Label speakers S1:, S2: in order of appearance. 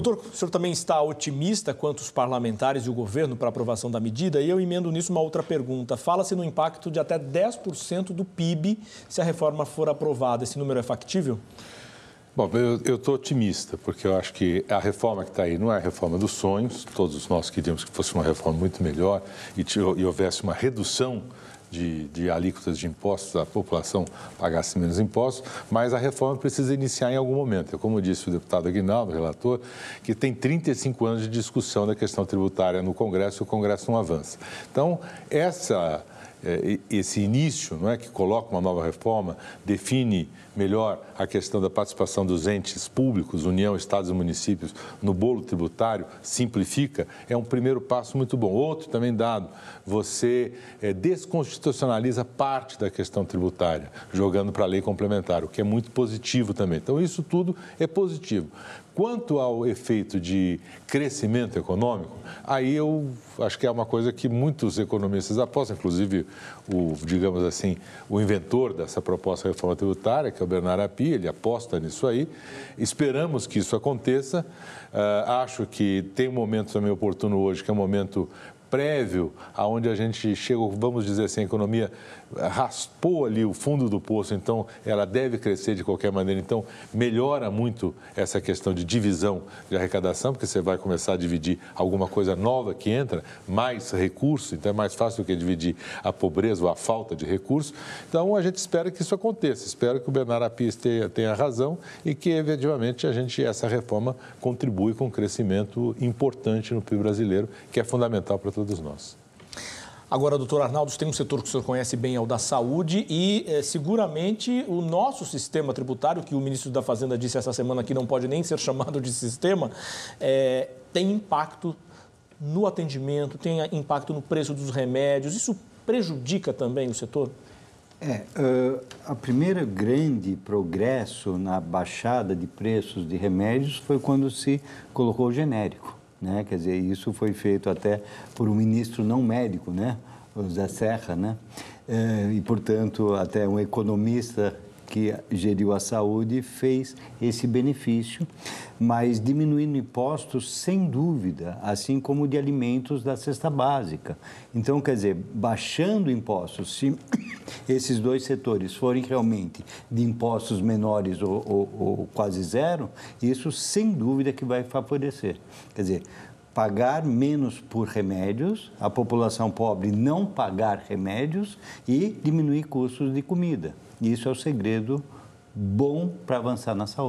S1: Doutor, o senhor também está otimista quanto os parlamentares e o governo para aprovação da medida? E eu emendo nisso uma outra pergunta. Fala-se no impacto de até 10% do PIB se a reforma for aprovada. Esse número é factível?
S2: Bom, eu estou otimista, porque eu acho que a reforma que está aí não é a reforma dos sonhos, todos nós queríamos que fosse uma reforma muito melhor e, e houvesse uma redução de, de alíquotas de impostos, a população pagasse menos impostos, mas a reforma precisa iniciar em algum momento. É Como disse o deputado Aguinaldo, relator, que tem 35 anos de discussão da questão tributária no Congresso e o Congresso não avança. Então, essa é, esse início, não é, que coloca uma nova reforma, define melhor a questão da participação dos entes públicos, União, Estados e municípios, no bolo tributário, simplifica, é um primeiro passo muito bom. Outro também dado, você é, desconstitucionaliza parte da questão tributária, jogando para a lei complementar, o que é muito positivo também. Então, isso tudo é positivo. Quanto ao efeito de crescimento econômico, aí eu acho que é uma coisa que muitos economistas apostam, inclusive o, digamos assim, o inventor dessa proposta de reforma tributária, que é o Bernardo Api, ele aposta nisso aí. Esperamos que isso aconteça. Uh, acho que tem um momento também oportuno hoje, que é um momento prévio, aonde a gente chegou, vamos dizer assim, a economia raspou ali o fundo do poço, então ela deve crescer de qualquer maneira. Então, melhora muito essa questão de divisão de arrecadação, porque você vai começar a dividir alguma coisa nova que entra, mais recurso, então é mais fácil do que dividir a pobreza ou a falta de recurso. Então, a gente espera que isso aconteça, espero que o Bernardo Apias tenha, tenha razão e que, efetivamente, a gente, essa reforma contribui com um crescimento importante no PIB brasileiro, que é fundamental para todos nós.
S1: Agora, doutor Arnaldo, tem um setor que o senhor conhece bem, é o da saúde, e é, seguramente o nosso sistema tributário, que o ministro da Fazenda disse essa semana que não pode nem ser chamado de sistema, é, tem impacto no atendimento, tem eh, impacto no preço dos remédios. Isso prejudica também o setor?
S3: É, uh, a primeira grande progresso na baixada de preços de remédios foi quando se colocou o genérico né? Quer dizer, isso foi feito até por um ministro não médico, né? O Zé Serra, né? Eh, e, portanto, até um economista que geriu a saúde fez esse benefício, mas diminuindo impostos sem dúvida, assim como de alimentos da cesta básica. Então, quer dizer, baixando impostos, se esses dois setores forem realmente de impostos menores ou, ou, ou quase zero, isso sem dúvida que vai favorecer. Quer dizer, pagar menos por remédios, a população pobre não pagar remédios e diminuir custos de comida. Isso é o segredo bom para avançar na saúde.